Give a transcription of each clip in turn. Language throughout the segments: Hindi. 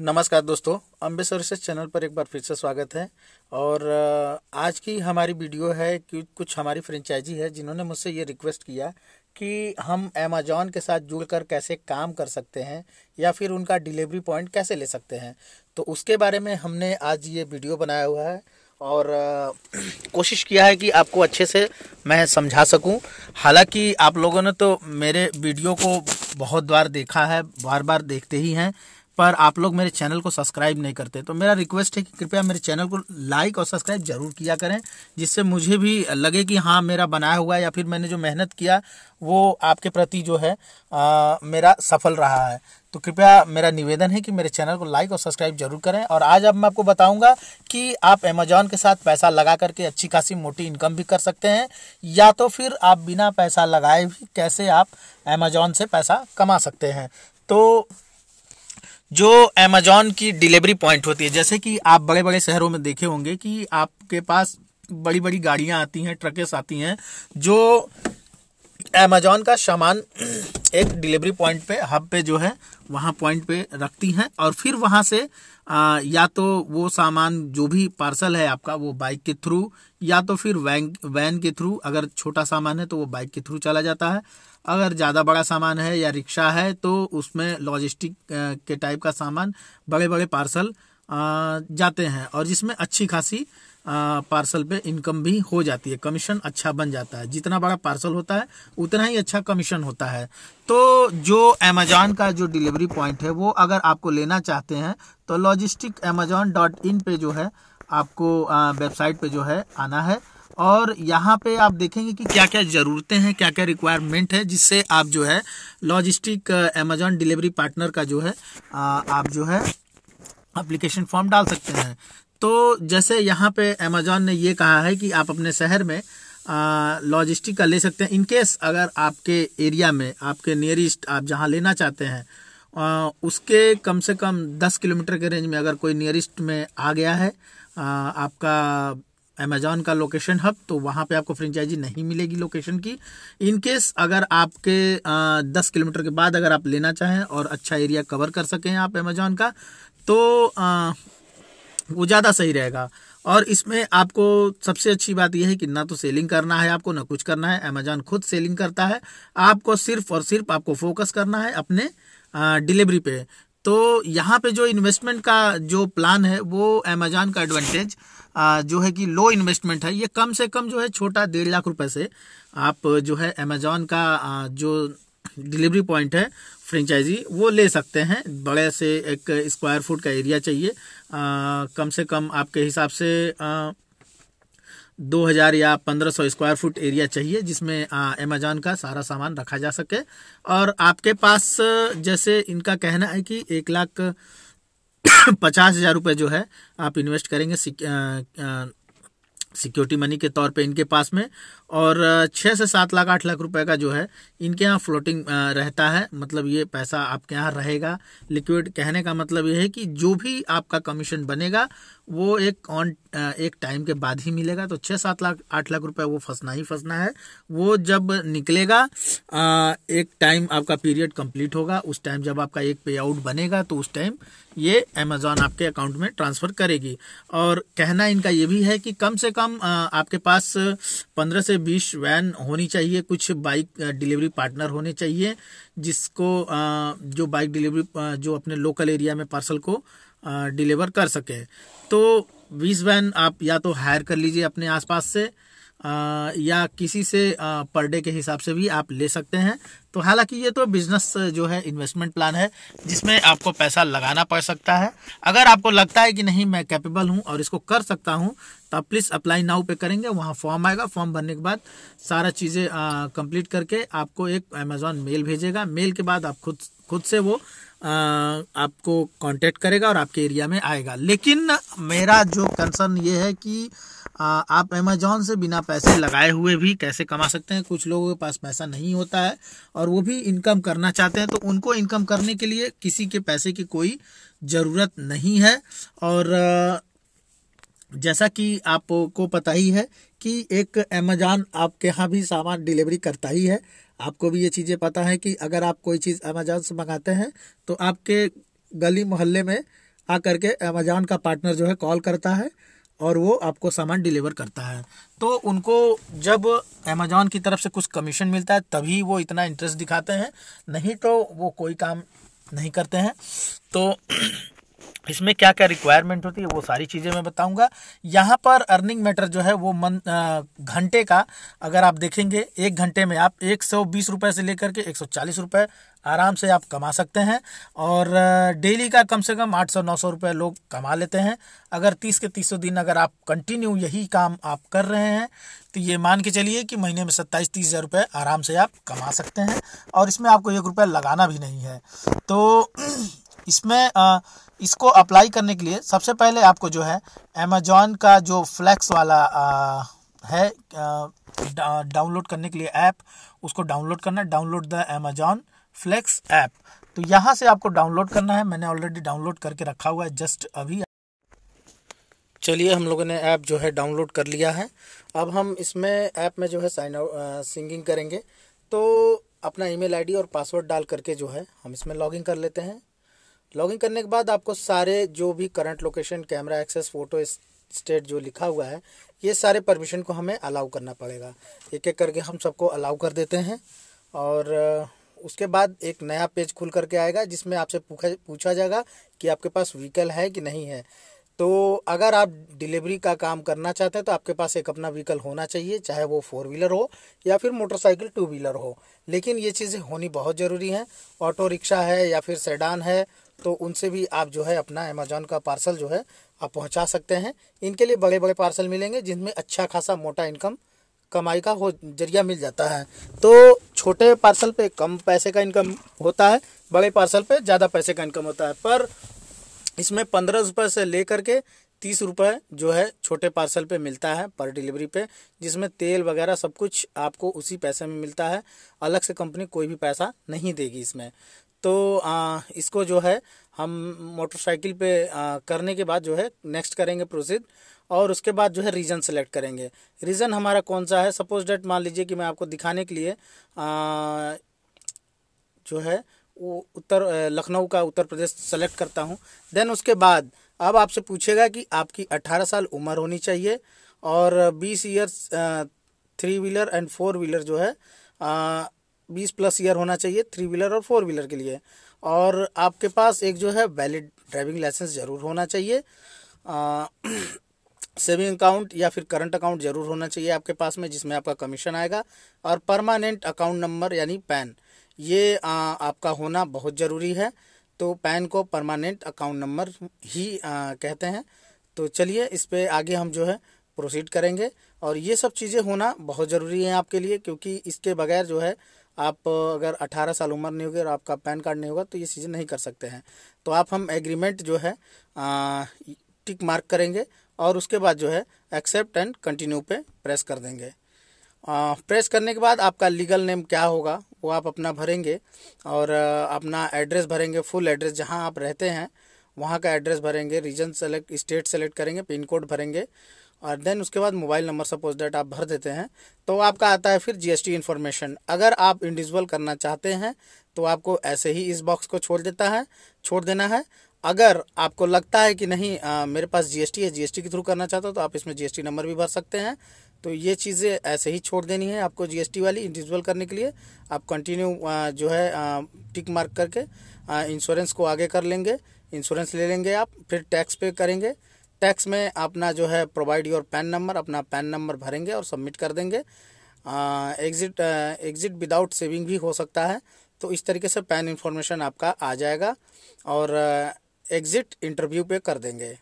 नमस्कार दोस्तों अम्बे सर्विसेज चैनल पर एक बार फिर से स्वागत है और आज की हमारी वीडियो है कि कुछ हमारी फ्रेंचाइजी है जिन्होंने मुझसे ये रिक्वेस्ट किया कि हम अमेजोन के साथ जुड़कर कैसे काम कर सकते हैं या फिर उनका डिलीवरी पॉइंट कैसे ले सकते हैं तो उसके बारे में हमने आज ये वीडियो बनाया हुआ है और कोशिश किया है कि आपको अच्छे से मैं समझा सकूं हालांकि आप लोगों ने तो मेरे वीडियो को बहुत बार देखा है बार बार देखते ही हैं पर आप लोग मेरे चैनल को सब्सक्राइब नहीं करते तो मेरा रिक्वेस्ट है कि कृपया मेरे चैनल को लाइक और सब्सक्राइब जरूर किया करें जिससे मुझे भी लगे कि हाँ मेरा बनाया हुआ है या फिर मैंने जो मेहनत किया वो आपके प्रति जो है आ, मेरा सफल रहा है तो कृपया मेरा निवेदन है कि मेरे चैनल को लाइक और सब्सक्राइब जरूर करें और आज अब मैं आपको बताऊंगा कि आप अमेजॉन के साथ पैसा लगा करके अच्छी खासी मोटी इनकम भी कर सकते हैं या तो फिर आप बिना पैसा लगाए भी कैसे आप अमेजॉन से पैसा कमा सकते हैं तो जो अमेजोन की डिलीवरी पॉइंट होती है जैसे कि आप बड़े बड़े शहरों में देखे होंगे कि आपके पास बड़ी बड़ी गाड़ियां आती हैं ट्रकेस आती हैं जो अमेजोन का सामान एक डिलीवरी पॉइंट पे हब पे जो है वहाँ पॉइंट पे रखती हैं और फिर वहाँ से आ, या तो वो सामान जो भी पार्सल है आपका वो बाइक के थ्रू या तो फिर वैन वैन के थ्रू अगर छोटा सामान है तो वो बाइक के थ्रू चला जाता है अगर ज़्यादा बड़ा सामान है या रिक्शा है तो उसमें लॉजिस्टिक के टाइप का सामान बड़े बड़े पार्सल जाते हैं और जिसमें अच्छी खासी पार्सल पे इनकम भी हो जाती है कमीशन अच्छा बन जाता है जितना बड़ा पार्सल होता है उतना ही अच्छा कमीशन होता है तो जो अमेजॉन का जो डिलीवरी पॉइंट है वो अगर आपको लेना चाहते हैं तो लॉजिस्टिक अमेजॉन डॉट इन पर जो है आपको वेबसाइट पे जो है आना है और यहाँ पे आप देखेंगे कि क्या क्या ज़रूरतें हैं क्या क्या रिक्वायरमेंट है जिससे आप जो है लॉजिस्टिक अमेजॉन डिलीवरी पार्टनर का जो है आप जो है एप्लीकेशन फॉर्म डाल सकते हैं तो जैसे यहाँ पे अमेजोन ने ये कहा है कि आप अपने शहर में लॉजिस्टिक का ले सकते हैं इनकेस अगर आपके एरिया में आपके नियरेस्ट आप जहाँ लेना चाहते हैं आ, उसके कम से कम दस किलोमीटर के रेंज में अगर कोई नियरेस्ट में आ गया है आ, आपका अमेजोन का लोकेशन हब तो वहाँ पे आपको फ्रेंचाइजी नहीं मिलेगी लोकेशन की इन केस अगर आपके आ, दस किलोमीटर के बाद अगर आप लेना चाहें और अच्छा एरिया कवर कर सकें आप अमेज़ोन का तो वो ज़्यादा सही रहेगा और इसमें आपको सबसे अच्छी बात यह है कि ना तो सेलिंग करना है आपको ना कुछ करना है अमेजॉन खुद सेलिंग करता है आपको सिर्फ और सिर्फ आपको फोकस करना है अपने डिलीवरी पे तो यहाँ पे जो इन्वेस्टमेंट का जो प्लान है वो अमेजॉन का एडवांटेज जो है कि लो इन्वेस्टमेंट है ये कम से कम जो है छोटा डेढ़ लाख रुपए से आप जो है अमेजॉन का जो डिलीवरी पॉइंट है फ्रेंचाइजी वो ले सकते हैं बड़े से एक स्क्वायर फुट का एरिया चाहिए आ, कम से कम आपके हिसाब से दो हज़ार या पंद्रह सौ स्क्वायर फुट एरिया चाहिए जिसमें अमेजोन का सारा सामान रखा जा सके और आपके पास जैसे इनका कहना है कि एक लाख पचास हज़ार रुपये जो है आप इन्वेस्ट करेंगे सिक्योरिटी मनी के तौर पे इनके पास में और छः से सात लाख आठ लाख रुपए का जो है इनके यहाँ फ्लोटिंग रहता है मतलब ये पैसा आपके यहाँ रहेगा लिक्विड कहने का मतलब ये है कि जो भी आपका कमीशन बनेगा वो एक ऑन एक टाइम के बाद ही मिलेगा तो छः सात लाख आठ लाख रुपए वो फंसना ही फंसना है वो जब निकलेगा एक टाइम आपका पीरियड कंप्लीट होगा उस टाइम जब आपका एक पे आउट बनेगा तो उस टाइम ये अमेज़ॉन आपके अकाउंट में ट्रांसफ़र करेगी और कहना इनका ये भी है कि कम से कम आपके पास पंद्रह से बीस वैन होनी चाहिए कुछ बाइक डिलीवरी पार्टनर होने चाहिए जिसको जो बाइक डिलीवरी जो अपने लोकल एरिया में पार्सल को डिलीवर कर सके तो बीस वैन आप या तो हायर कर लीजिए अपने आसपास से आ, या किसी से आ, पर डे के हिसाब से भी आप ले सकते हैं तो हालांकि ये तो बिजनेस जो है इन्वेस्टमेंट प्लान है जिसमें आपको पैसा लगाना पड़ सकता है अगर आपको लगता है कि नहीं मैं कैपेबल हूँ और इसको कर सकता हूँ तो आप प्लीज़ अप्लाई नाउ पे करेंगे वहाँ फॉर्म आएगा फॉर्म भरने के बाद सारा चीज़ें कंप्लीट करके आपको एक अमेज़ॉन मेल भेजेगा मेल के बाद आप खुद खुद से वो आ, आपको कांटेक्ट करेगा और आपके एरिया में आएगा लेकिन मेरा जो कंसर्न ये है कि आप अमेजोन से बिना पैसे लगाए हुए भी कैसे कमा सकते हैं कुछ लोगों के पास पैसा नहीं होता है और वो भी इनकम करना चाहते हैं तो उनको इनकम करने के लिए किसी के पैसे की कोई ज़रूरत नहीं है और जैसा कि आपको पता ही है कि एक अमेजान आपके यहाँ भी सामान डिलीवरी करता ही है आपको भी ये चीज़ें पता है कि अगर आप कोई चीज़ अमेजान से मंगाते हैं तो आपके गली मोहल्ले में आ करके अमेजान का पार्टनर जो है कॉल करता है और वो आपको सामान डिलीवर करता है तो उनको जब अमेजोन की तरफ से कुछ कमीशन मिलता है तभी वो इतना इंटरेस्ट दिखाते हैं नहीं तो वो कोई काम नहीं करते हैं तो इसमें क्या क्या रिक्वायरमेंट होती है वो सारी चीज़ें मैं बताऊंगा यहाँ पर अर्निंग मैटर जो है वो मन घंटे का अगर आप देखेंगे एक घंटे में आप एक सौ बीस रुपये से लेकर के एक सौ चालीस रुपये आराम से आप कमा सकते हैं और डेली का कम से कम आठ सौ नौ सौ रुपये लोग कमा लेते हैं अगर तीस के तीसों दिन अगर आप कंटिन्यू यही काम आप कर रहे हैं तो ये मान के चलिए कि महीने में सत्ताईस तीस हज़ार रुपये आराम से आप कमा सकते हैं और इसमें आपको एक रुपया लगाना भी नहीं है तो इसमें आ, इसको अप्लाई करने के लिए सबसे पहले आपको जो है अमेजॉन का जो फ्लैक्स वाला आ, है डाउनलोड करने के लिए ऐप उसको डाउनलोड करना download the Amazon Flex app तो यहाँ से आपको डाउनलोड करना है मैंने ऑलरेडी डाउनलोड करके रखा हुआ है जस्ट अभी चलिए हम लोगों ने ऐप जो है डाउनलोड कर लिया है अब हम इसमें ऐप में जो है साइन आउट सिंगिंग करेंगे तो अपना ईमेल आईडी और पासवर्ड डाल करके जो है हम इसमें लॉगिन कर लेते हैं लॉगिन करने के बाद आपको सारे जो भी current location camera access photo state जो लिखा हुआ है ये सारे परमिशन को हमें अलाउ करना पड़ेगा एक एक करके हम सबको अलाउ कर देते हैं और उसके बाद एक नया पेज खुल करके आएगा जिसमें आपसे पूछा पूछा जाएगा कि आपके पास व्हीकल है कि नहीं है तो अगर आप डिलीवरी का काम करना चाहते हैं तो आपके पास एक अपना व्हीकल होना चाहिए चाहे वो फोर व्हीलर हो या फिर मोटरसाइकिल टू व्हीलर हो लेकिन ये चीज़ें होनी बहुत ज़रूरी हैं ऑटो रिक्शा है या फिर सेडान है तो उनसे भी आप जो है अपना अमेजोन का पार्सल जो है आप पहुंचा सकते हैं इनके लिए बड़े बड़े पार्सल मिलेंगे जिनमें अच्छा खासा मोटा इनकम कमाई का हो जरिया मिल जाता है तो छोटे पार्सल पे कम पैसे का इनकम होता है बड़े पार्सल पे ज़्यादा पैसे का इनकम होता है पर इसमें पंद्रह रुपये से लेकर के तीस रुपये जो है छोटे पार्सल पे मिलता है पर डिलीवरी पे जिसमें तेल वगैरह सब कुछ आपको उसी पैसे में मिलता है अलग से कंपनी कोई भी पैसा नहीं देगी इसमें तो आ, इसको जो है हम मोटरसाइकिल पे आ, करने के बाद जो है नेक्स्ट करेंगे प्रोसीड और उसके बाद जो है रीजन सेलेक्ट करेंगे रीजन हमारा कौन सा है सपोज डेट मान लीजिए कि मैं आपको दिखाने के लिए आ, जो है वो उत्तर लखनऊ का उत्तर प्रदेश सेलेक्ट करता हूँ देन उसके बाद अब आपसे पूछेगा कि आपकी अट्ठारह साल उम्र होनी चाहिए और बीस years three wheeler and four wheeler जो है बीस प्लस ईयर होना चाहिए थ्री व्हीलर और फोर व्हीलर के लिए और आपके पास एक जो है वैलिड ड्राइविंग लाइसेंस ज़रूर होना चाहिए सेविंग अकाउंट या फिर करंट अकाउंट ज़रूर होना चाहिए आपके पास में जिसमें आपका कमीशन आएगा और परमानेंट अकाउंट नंबर यानी पैन ये आ, आपका होना बहुत ज़रूरी है तो पैन को परमानेंट अकाउंट नंबर ही आ, कहते हैं तो चलिए इस पर आगे हम जो है प्रोसीड करेंगे और ये सब चीज़ें होना बहुत ज़रूरी है आपके लिए क्योंकि इसके बगैर जो है आप अगर 18 साल उम्र नहीं होगी और आपका पैन कार्ड नहीं होगा तो ये चीज़ें नहीं कर सकते हैं तो आप हम एग्रीमेंट जो है आ, टिक मार्क करेंगे और उसके बाद जो है एक्सेप्ट एंड कंटिन्यू पे प्रेस कर देंगे आ, प्रेस करने के बाद आपका लीगल नेम क्या होगा वो आप अपना भरेंगे और अपना एड्रेस भरेंगे फुल एड्रेस जहाँ आप रहते हैं वहाँ का एड्रेस भरेंगे रीजन सेलेक्ट स्टेट सेलेक्ट करेंगे पिन कोड भरेंगे और देन उसके बाद मोबाइल नंबर सपोज डेट आप भर देते हैं तो आपका आता है फिर जीएसटी इन्फॉर्मेशन अगर आप इंडिविजुअल करना चाहते हैं तो आपको ऐसे ही इस बॉक्स को छोड़ देता है छोड़ देना है अगर आपको लगता है कि नहीं आ, मेरे पास जीएसटी है जीएसटी के थ्रू करना चाहता हूँ तो आप इसमें जीएसटी नंबर भी भर सकते हैं तो ये चीज़ें ऐसे ही छोड़ देनी है आपको जीएसटी वाली इंडिविजुअल करने के लिए आप कंटिन्यू जो है टिक मार्क करके इंश्योरेंस को आगे कर लेंगे इंश्योरेंस ले लेंगे आप फिर टैक्स पे करेंगे टैक्स में अपना जो है प्रोवाइड योर पैन नंबर अपना पैन नंबर भरेंगे और सबमिट कर देंगे एग्जिट एग्जिट विदाउट सेविंग भी हो सकता है तो इस तरीके से पैन इन्फॉर्मेशन आपका आ जाएगा और एग्ज़िट इंटरव्यू पे कर देंगे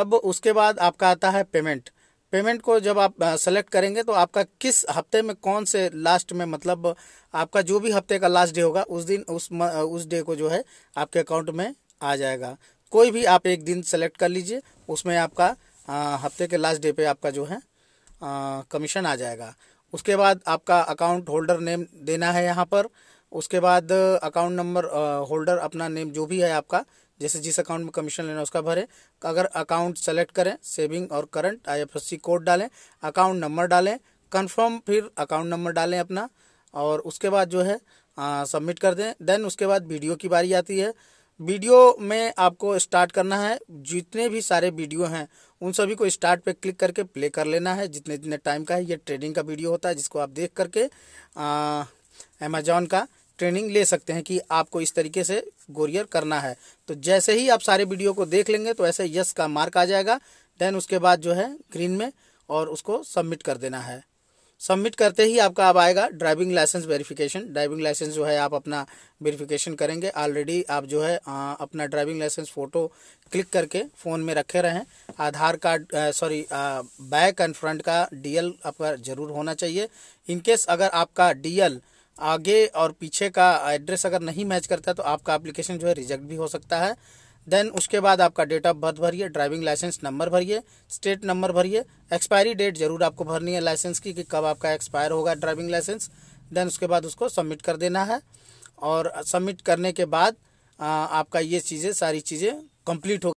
अब उसके बाद आपका आता है पेमेंट पेमेंट को जब आप सेलेक्ट करेंगे तो आपका किस हफ्ते में कौन से लास्ट में मतलब आपका जो भी हफ्ते का लास्ट डे होगा उस दिन उस उस डे को जो है आपके अकाउंट में आ जाएगा कोई भी आप एक दिन सेलेक्ट कर लीजिए उसमें आपका आ, हफ्ते के लास्ट डे पे आपका जो है कमीशन आ जाएगा उसके बाद आपका अकाउंट होल्डर नेम देना है यहाँ पर उसके बाद अकाउंट नंबर होल्डर अपना नेम जो भी है आपका जैसे जिस अकाउंट में कमीशन लेना उसका भरें अगर अकाउंट सेलेक्ट करें सेविंग और करंट आईएफएससी कोड डालें अकाउंट नंबर डालें कंफर्म फिर अकाउंट नंबर डालें अपना और उसके बाद जो है सबमिट कर दें देन उसके बाद वीडियो की बारी आती है वीडियो में आपको स्टार्ट करना है जितने भी सारे वीडियो हैं उन सभी को स्टार्ट पे क्लिक करके प्ले कर लेना है जितने जितने टाइम का है ये ट्रेडिंग का वीडियो होता है जिसको आप देख करके अमेजोन का ट्रेनिंग ले सकते हैं कि आपको इस तरीके से गोरियर करना है तो जैसे ही आप सारे वीडियो को देख लेंगे तो ऐसे यस का मार्क आ जाएगा देन उसके बाद जो है ग्रीन में और उसको सबमिट कर देना है सबमिट करते ही आपका अब आएगा driving licence verification driving licence जो है आप अपना वेरिफिकेशन करेंगे ऑलरेडी आप जो है आ, अपना ड्राइविंग लाइसेंस फ़ोटो क्लिक करके फ़ोन में रखे रहें Aadhaar card sorry back and front का डीएल आपका ज़रूर होना चाहिए इनकेस अगर आपका डीएल आगे और पीछे का एड्रेस अगर नहीं मैच करता तो आपका अप्लीकेशन जो है रिजेक्ट भी हो सकता है देन उसके बाद आपका डेट ऑफ बर्थ भरिए ड्राइविंग लाइसेंस नंबर भरिए स्टेट नंबर भरिए एक्सपायरी डेट जरूर आपको भरनी है लाइसेंस की कि कब आपका एक्सपायर होगा ड्राइविंग लाइसेंस देन उसके बाद उसको सबमिट कर देना है और सबमिट करने के बाद आपका ये चीज़ें सारी चीज़ें कंप्लीट हो